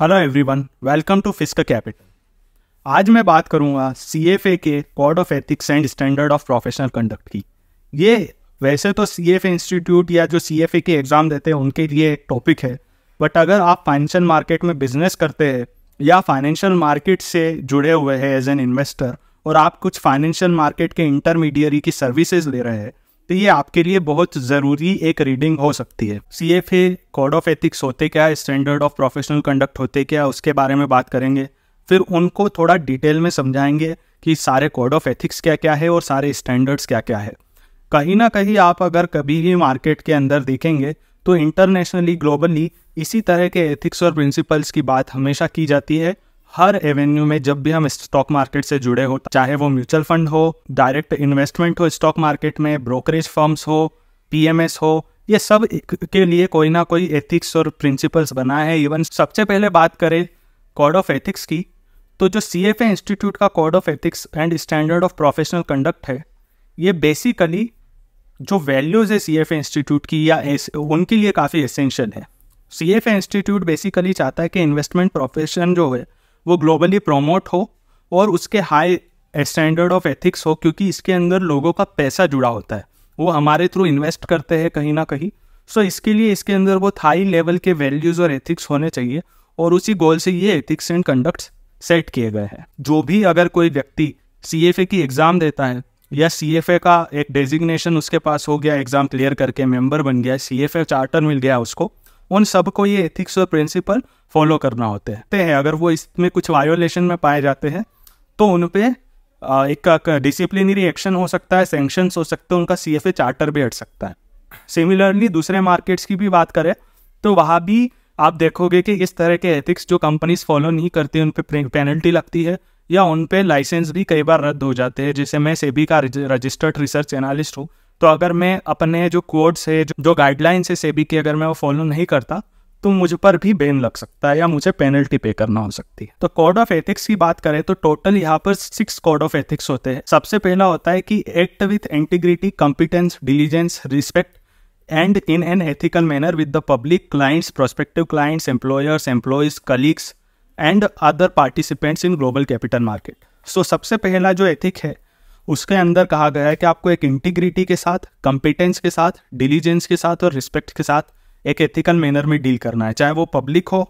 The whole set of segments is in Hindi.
hello everyone welcome to Fisk Capital आज मैं बात करूंगा ए के code of ethics and standard of professional conduct की ये वैसे तो ए इंस्टीट्यूट या जो ए के एग्ज़ाम देते हैं उनके लिए एक टॉपिक है बट अगर आप फाइनेंशियल मार्केट में बिजनेस करते हैं या फाइनेंशियल मार्केट से जुड़े हुए हैं एज एन इन्वेस्टर और आप कुछ फाइनेंशियल मार्केट के इंटरमीडियरी की सर्विसेज ले रहे हैं तो ये आपके लिए बहुत ज़रूरी एक रीडिंग हो सकती है C F A code of ethics होते क्या स्टैंडर्ड ऑफ प्रोफेशनल कंडक्ट होते क्या उसके बारे में बात करेंगे फिर उनको थोड़ा डिटेल में समझाएंगे कि सारे कोड ऑफ एथिक्स क्या क्या है और सारे स्टैंडर्ड्स क्या क्या है कहीं ना कहीं आप अगर कभी भी मार्केट के अंदर देखेंगे तो इंटरनेशनली ग्लोबली इसी तरह के एथिक्स और प्रिंसिपल्स की बात हमेशा की जाती है हर एवेन्यू में जब भी हम स्टॉक मार्केट से जुड़े हो चाहे वो म्यूचुअल फंड हो डायरेक्ट इन्वेस्टमेंट हो स्टॉक मार्केट में ब्रोकरेज फर्म्स हो पीएमएस हो ये सब के लिए कोई ना कोई एथिक्स और प्रिंसिपल्स बना है इवन सबसे पहले बात करें कोड ऑफ एथिक्स की तो जो सी एफ इंस्टीट्यूट का code of ethics and standard of professional conduct है ये बेसिकली जो वैल्यूज़ है सी एफ इंस्टीट्यूट की या एस, उनके लिए काफ़ी एसेंशियल है सी एफ इंस्टीट्यूट बेसिकली चाहता है कि इन्वेस्टमेंट प्रोफेशन जो है वो ग्लोबली प्रोमोट हो और उसके हाई स्टैंडर्ड ऑफ एथिक्स हो क्योंकि इसके अंदर लोगों का पैसा जुड़ा होता है वो हमारे थ्रू इन्वेस्ट करते हैं कहीं ना कहीं सो so, इसके लिए इसके अंदर बहुत हाई लेवल के वैल्यूज़ और एथिक्स होने चाहिए और उसी गोल से ये एथिक्स एंड कंडक्ट्स सेट किए गए हैं जो भी अगर कोई व्यक्ति सी की एग्ज़ाम देता है या सी का एक डेजिग्नेशन उसके पास हो गया एग्ज़ाम क्लियर करके मेंबर बन गया सी चार्टर मिल गया उसको उन सबको ये एथिक्स और प्रिंसिपल फॉलो करना होते हैं अगर वो इसमें कुछ वायोलेशन में पाए जाते हैं तो उन पर एक डिसिप्लिनरी एक्शन हो सकता है सेंक्शंस हो सकते हैं उनका सी एफ ए चार्टर भी हट सकता है सिमिलरली दूसरे मार्केट्स की भी बात करें तो वहाँ भी आप देखोगे कि इस तरह के एथिक्स जो कंपनीज फॉलो नहीं करती उन पर पेनल्टी लगती है या उन पर लाइसेंस भी कई बार रद्द हो जाते हैं जैसे मैं सेबी का रजिस्टर्ड रिसर्च एनालिस्ट हूँ तो अगर मैं अपने जो कोड्स है जो गाइडलाइंस है सेबी की अगर मैं वो फॉलो नहीं करता तो मुझ पर भी बेन लग सकता है या मुझे पेनल्टी पे करना हो सकती है तो कोड ऑफ एथिक्स की बात करें तो टोटल यहाँ पर सिक्स कोड ऑफ एथिक्स होते हैं सबसे पहला होता है कि act with integrity competence diligence respect and in an ethical manner with the public clients prospective clients employers employees colleagues and other participants in global capital market so सबसे पहला जो एथिक है उसके अंदर कहा गया है कि आपको एक इंटीग्रिटी के साथ कॉम्पिटेंस के साथ डिलीजेंस के साथ और रिस्पेक्ट के साथ एक एथिकल मैनर में डील करना है चाहे वो पब्लिक हो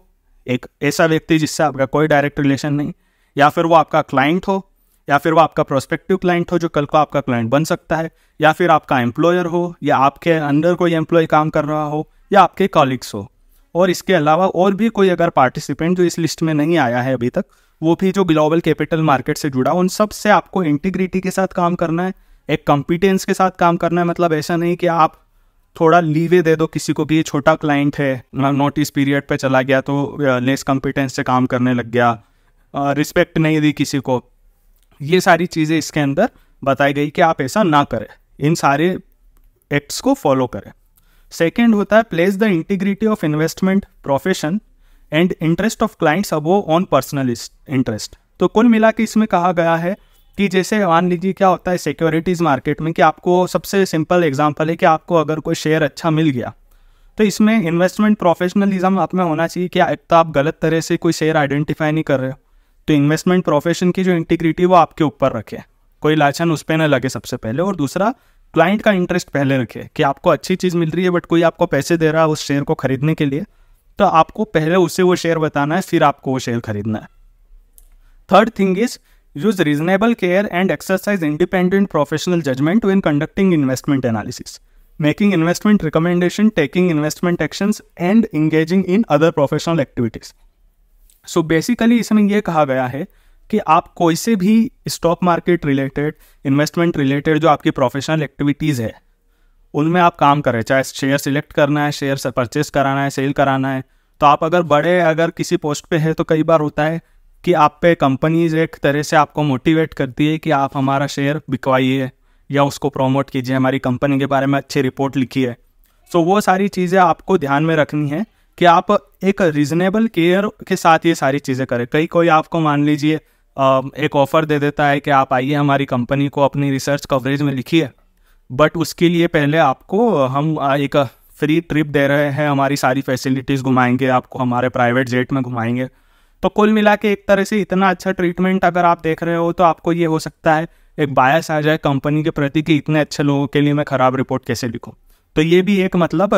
एक ऐसा व्यक्ति जिससे आपका कोई डायरेक्ट रिलेशन नहीं या फिर वो आपका क्लाइंट हो या फिर वो आपका प्रोस्पेक्टिव क्लाइंट हो जो कल को आपका क्लाइंट बन सकता है या फिर आपका एम्प्लॉयर हो या आपके अंडर कोई एम्प्लॉय काम कर रहा हो या आपके कॉलिग्स हो और इसके अलावा और भी कोई अगर पार्टिसिपेंट जो इस लिस्ट में नहीं आया है अभी तक वो भी जो ग्लोबल कैपिटल मार्केट से जुड़ा उन सब से आपको इंटीग्रिटी के साथ काम करना है एक कॉम्पिटेंस के साथ काम करना है मतलब ऐसा नहीं कि आप थोड़ा लीवे दे दो किसी को भी छोटा क्लाइंट है नोटिस पीरियड पे चला गया तो लेस कॉम्पिटेंस से काम करने लग गया रिस्पेक्ट नहीं दी किसी को ये सारी चीज़ें इसके अंदर बताई गई कि आप ऐसा ना करें इन सारे एक्ट्स को फॉलो करें सेकेंड होता है place the integrity of investment profession and interest of clients अब वो ऑन पर्सनल इंटरेस्ट तो कुल मिला के इसमें कहा गया है कि जैसे मान लीजिए क्या होता है सिक्योरिटीज़ मार्केट में कि आपको सबसे सिंपल एग्जाम्पल है कि आपको अगर कोई शेयर अच्छा मिल गया तो इसमें इन्वेस्टमेंट प्रोफेशनलिज्म आप में होना चाहिए कि एक तो आप गलत तरह से कोई शेयर आइडेंटिफाई नहीं कर रहे हो तो इन्वेस्टमेंट प्रोफेशन की जो इंटीग्रिटी वो आपके ऊपर रखे कोई लाचन उस पर ना लगे सबसे पहले और दूसरा क्लाइंट का इंटरेस्ट पहले रखे कि आपको अच्छी चीज़ मिल रही है बट कोई आपको पैसे दे रहा है उस शेयर को खरीदने के लिए तो आपको पहले उसे वो शेयर बताना है फिर आपको वो शेयर खरीदना है third thing is use reasonable care and exercise independent professional judgement when conducting investment analysis making investment recommendation taking investment actions, and engaging in other professional activities so basically इसमें यह कहा गया है कि आप कोई से भी stock market related investment related जो आपकी प्रोफेशनल एक्टिविटीज़ है उनमें आप काम करें चाहे शेयर सिलेक्ट करना है शेयर परचेस कराना है सेल कराना है तो आप अगर बड़े अगर किसी पोस्ट पे है तो कई बार होता है कि आप पे कंपनीज एक तरह से आपको मोटिवेट करती है कि आप हमारा शेयर बिकवाइए या उसको प्रमोट कीजिए हमारी कंपनी के बारे में अच्छी रिपोर्ट लिखी है सो so, वो सारी चीज़ें आपको ध्यान में रखनी है कि आप एक रिजनेबल केयर के साथ ये सारी चीज़ें करें कई कोई आपको मान लीजिए एक ऑफ़र दे देता है कि आप आइए हमारी कंपनी को अपनी रिसर्च कवरेज में लिखिए बट उसके लिए पहले आपको हम एक फ्री ट्रिप दे रहे हैं हमारी सारी फैसिलिटीज़ घुमाएंगे आपको हमारे प्राइवेट जेट में घुमाएंगे तो कुल मिला के एक तरह से इतना अच्छा ट्रीटमेंट अगर आप देख रहे हो तो आपको ये हो सकता है एक बायस आ जाए कंपनी के प्रति कि इतने अच्छे लोगों के लिए मैं ख़राब रिपोर्ट कैसे लिखूँ तो ये भी एक मतलब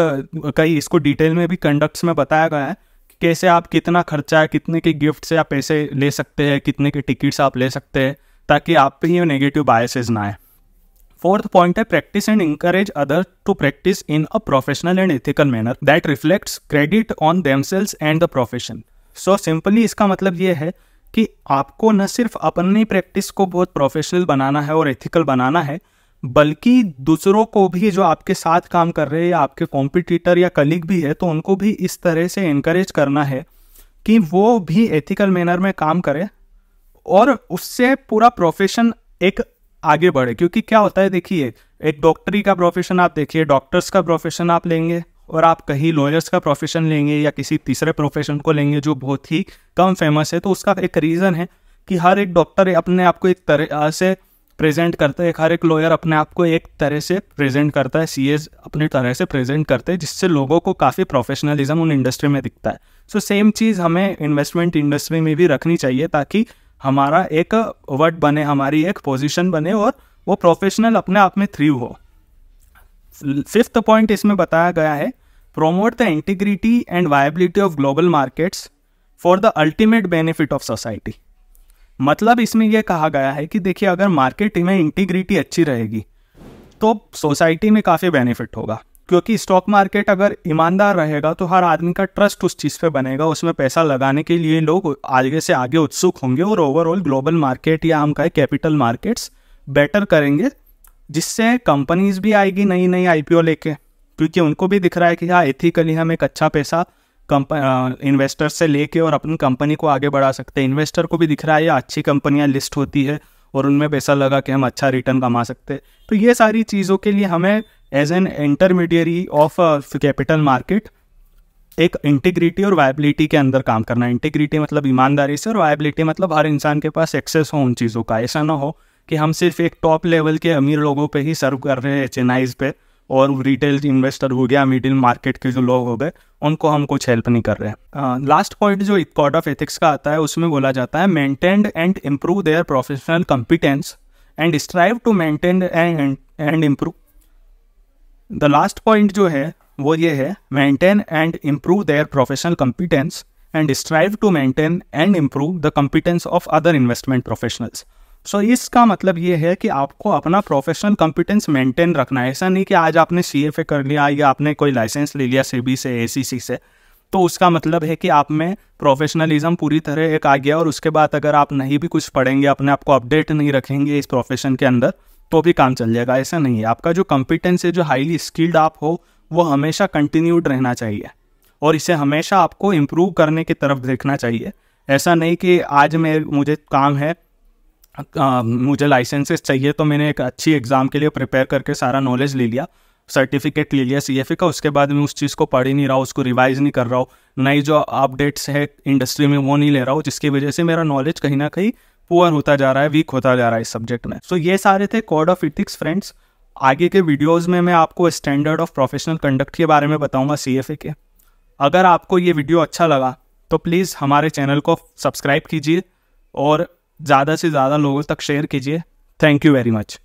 कई इसको डिटेल में भी कंडक्ट्स में बताया गया है कि कैसे आप कितना खर्चा है कितने के गिफ्ट से आप पैसे ले सकते हैं कितने के टिकट्स आप ले सकते हैं ताकि आप पे ये नेगेटिव बायसेज ना आए फोर्थ पॉइंट है practice and encourage other to practice in a professional and ethical manner that reflects credit on themselves and the profession so simply इसका मतलब ये है कि आपको न सिर्फ अपनी प्रैक्टिस को बहुत प्रोफेशनल बनाना है और एथिकल बनाना है बल्कि दूसरों को भी जो आपके साथ काम कर रहे हैं या आपके कॉम्पिटिटर या कलीग भी है तो उनको भी इस तरह से इनक्रेज करना है कि वो भी एथिकल मैनर में काम करें और उससे पूरा प्रोफेशन एक आगे बढ़े क्योंकि क्या होता है देखिए एक डॉक्टरी का प्रोफेशन आप देखिए डॉक्टर्स का प्रोफेशन आप लेंगे और आप कहीं लॉयर्स का प्रोफेशन लेंगे या किसी तीसरे प्रोफेशन को लेंगे जो बहुत ही कम फेमस है तो उसका एक रीज़न है कि हर एक डॉक्टर अपने आप को एक तरह से प्रेजेंट करता है हर एक लॉयर अपने आप को एक तरह से प्रेजेंट करता है सी अपने तरह से प्रेजेंट करते हैं जिससे लोगों को काफ़ी प्रोफेशनलिज्म उन इंडस्ट्री में दिखता है सो सेम चीज़ हमें इन्वेस्टमेंट इंडस्ट्री में भी रखनी चाहिए ताकि हमारा एक वर्ड बने हमारी एक पोजीशन बने और वो प्रोफेशनल अपने आप में थ्री हो फिफ्थ पॉइंट इसमें बताया गया है promote the integrity and viability of global markets for the ultimate benefit of society मतलब इसमें यह कहा गया है कि देखिए अगर मार्केट में इंटीग्रिटी अच्छी रहेगी तो सोसाइटी में काफ़ी बेनिफिट होगा क्योंकि स्टॉक मार्केट अगर ईमानदार रहेगा तो हर आदमी का ट्रस्ट उस चीज़ पे बनेगा उसमें पैसा लगाने के लिए लोग आगे से आगे उत्सुक होंगे और ओवरऑल ग्लोबल मार्केट या हम कहें कैपिटल मार्केट्स बेटर करेंगे जिससे कंपनीज भी आएगी नई नई आई लेके क्योंकि उनको भी दिख रहा है कि हाँ एथिकली हम एक अच्छा पैसा इन्वेस्टर से लेके और अपनी कंपनी को आगे बढ़ा सकते हैं इन्वेस्टर को भी दिख रहा है या अच्छी कंपनियां लिस्ट होती है और उनमें पैसा लगा के हम अच्छा रिटर्न कमा सकते हैं तो ये सारी चीज़ों के लिए हमें as an intermediary of capital market एक इंटीग्रिटी और वायबिलिटी के अंदर काम करना इंटीग्रिटी मतलब ईमानदारी से और वायबिलिटी मतलब हर इंसान के पास एक्सेस हो उन चीज़ों का ऐसा ना हो कि हम सिर्फ एक टॉप लेवल के अमीर लोगों पे ही सर्व कर रहे हैं एच पे और रिटेल इन्वेस्टर हो गया मिडिल मार्केट के जो लोग हो गए उनको हम कुछ हेल्प नहीं कर रहे हैं लास्ट पॉइंट जो कोड ऑफ एथिक्स का आता है उसमें बोला जाता है maintained and improve their professional competence and strive to maintain and improve the last point जो है वो ये है maintain and improve their professional competence and strive to maintain and improve the competence of other investment professionals so इसका मतलब ये है कि आपको अपना प्रोफेशनल कॉम्पिटेंस मेंटेन रखना है ऐसा नहीं कि आज आपने सी एफ ए कर लिया या आपने कोई लाइसेंस ले लिया सी बी से ए सी सी से तो उसका मतलब है कि आप में प्रोफेशनलिज्म पूरी तरह एक आ गया और उसके बाद अगर आप नहीं भी कुछ पढ़ेंगे अपने आप को अपडेट नहीं रखेंगे इस प्रोफेशन के अंदर तो भी काम चल जाएगा ऐसा नहीं है आपका जो कॉम्पिटेंस है जो हाईली स्किल्ड आप हो वो हमेशा कंटिन्यूड रहना चाहिए और इसे हमेशा आपको इम्प्रूव करने की तरफ देखना चाहिए ऐसा नहीं कि आज मैं मुझे काम है आ, मुझे लाइसेंसेस चाहिए तो मैंने एक अच्छी एग्ज़ाम के लिए प्रिपेयर करके सारा नॉलेज ले लिया सर्टिफिकेट ले लिया सी का उसके बाद मैं उस चीज़ को पढ़ ही नहीं रहा हूँ उसको रिवाइज़ नहीं कर रहा हूँ नई जो अपडेट्स है इंडस्ट्री में वो नहीं ले रहा हूँ जिसकी वजह से मेरा नॉलेज कहीं ना कहीं पुअर होता जा रहा है वीक होता जा रहा है इस सब्जेक्ट में सो so, ये सारे थे कोड ऑफ इथिक्स फ्रेंड्स आगे के वीडियोज में मैं आपको स्टैंडर्ड ऑफ प्रोफेशनल कंडक्ट के बारे में बताऊंगा सी के अगर आपको ये वीडियो अच्छा लगा तो प्लीज़ हमारे चैनल को सब्सक्राइब कीजिए और ज़्यादा से ज़्यादा लोगों तक शेयर कीजिए थैंक यू वेरी मच